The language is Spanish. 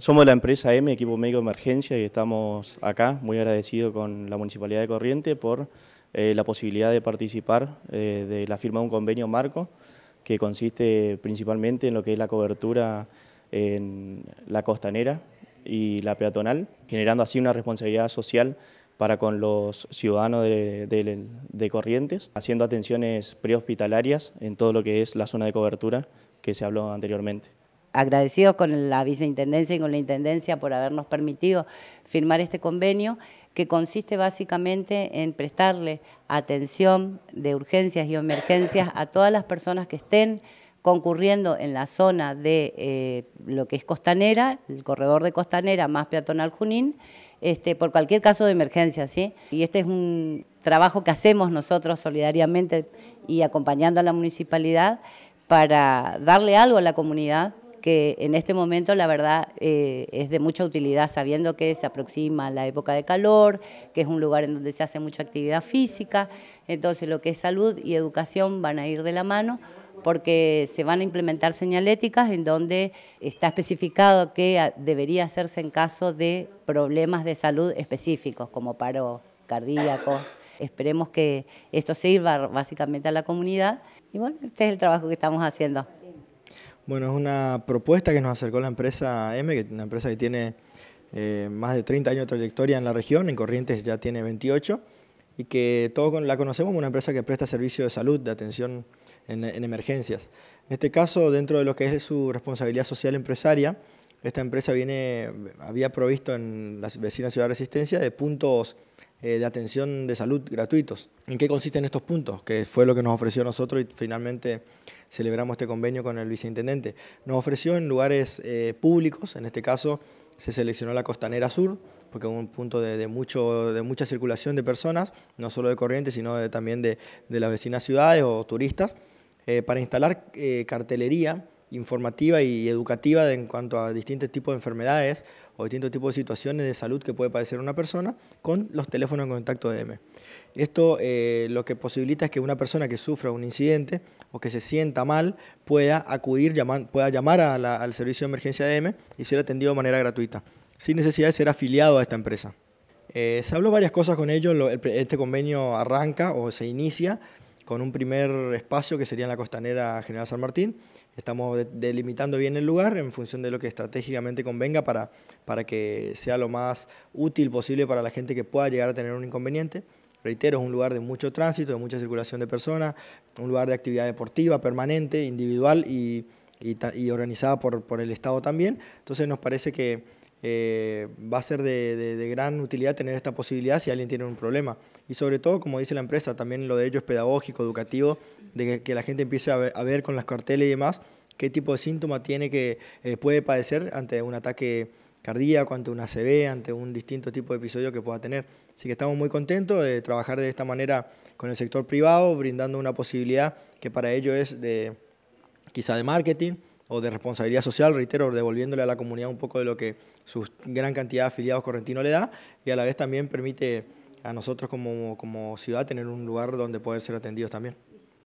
Somos la empresa M, Equipo Médico de Emergencia, y estamos acá muy agradecidos con la Municipalidad de Corriente por eh, la posibilidad de participar eh, de la firma de un convenio marco que consiste principalmente en lo que es la cobertura en la costanera y la peatonal, generando así una responsabilidad social para con los ciudadanos de Corrientes, haciendo atenciones prehospitalarias en todo lo que es la zona de cobertura que se habló anteriormente agradecidos con la viceintendencia y con la intendencia por habernos permitido firmar este convenio que consiste básicamente en prestarle atención de urgencias y emergencias a todas las personas que estén concurriendo en la zona de eh, lo que es costanera, el corredor de costanera más peatonal Junín, este, por cualquier caso de emergencia, ¿sí? Y este es un trabajo que hacemos nosotros solidariamente y acompañando a la municipalidad para darle algo a la comunidad que en este momento la verdad eh, es de mucha utilidad, sabiendo que se aproxima la época de calor, que es un lugar en donde se hace mucha actividad física, entonces lo que es salud y educación van a ir de la mano porque se van a implementar señaléticas en donde está especificado que debería hacerse en caso de problemas de salud específicos, como paro cardíacos. Esperemos que esto sirva básicamente a la comunidad. Y bueno, este es el trabajo que estamos haciendo. Bueno, es una propuesta que nos acercó la empresa M, que es una empresa que tiene eh, más de 30 años de trayectoria en la región, en Corrientes ya tiene 28, y que todos la conocemos como una empresa que presta servicio de salud, de atención en, emergencias. En este caso, dentro de lo que es su responsabilidad social empresaria, esta empresa viene, había provisto en la vecina ciudad de Resistencia de puntos eh, de atención de salud gratuitos. ¿En qué consisten estos puntos? Que fue lo que nos ofreció nosotros y finalmente celebramos este convenio con el viceintendente. Nos ofreció en lugares eh, públicos, en este caso se seleccionó la Costanera Sur, porque es un punto de, mucho, de mucha circulación de personas, no solo de corrientes, sino también de, de, las vecinas ciudades o turistas, eh, para instalar cartelería informativa y educativa en cuanto a distintos tipos de enfermedades o distintos tipos de situaciones de salud que puede padecer una persona con los teléfonos en contacto de M. Esto eh, lo que posibilita es que una persona que sufra un incidente o que se sienta mal pueda acudir, pueda llamar al servicio de emergencia de M y ser atendido de manera gratuita, sin necesidad de ser afiliado a esta empresa. Eh, se habló varias cosas con ellos, este convenio arranca o se inicia con un primer espacio que sería en la costanera General San Martín. Estamos delimitando bien el lugar en función de lo que estratégicamente convenga para, para que sea lo más útil posible para la gente que pueda llegar a tener un inconveniente. Reitero, es un lugar de mucho tránsito, de mucha circulación de personas, un lugar de actividad deportiva permanente, individual y, organizada por, por el Estado también. Entonces nos parece que eh, va a ser de, gran utilidad tener esta posibilidad si alguien tiene un problema. Y sobre todo, como dice la empresa, también lo de ello es pedagógico, educativo, de que, la gente empiece a ver, con las carteles y demás qué tipo de síntomas tiene que eh, puede padecer ante un ataque cardíaco, ante una ACV, ante un distinto tipo de episodio que pueda tener. Así que estamos muy contentos de trabajar de esta manera con el sector privado, brindando una posibilidad que para ello es de quizá de marketing, o de responsabilidad social, reitero, devolviéndole a la comunidad un poco de lo que su gran cantidad de afiliados correntinos le da y a la vez también permite a nosotros como, como ciudad tener un lugar donde poder ser atendidos también.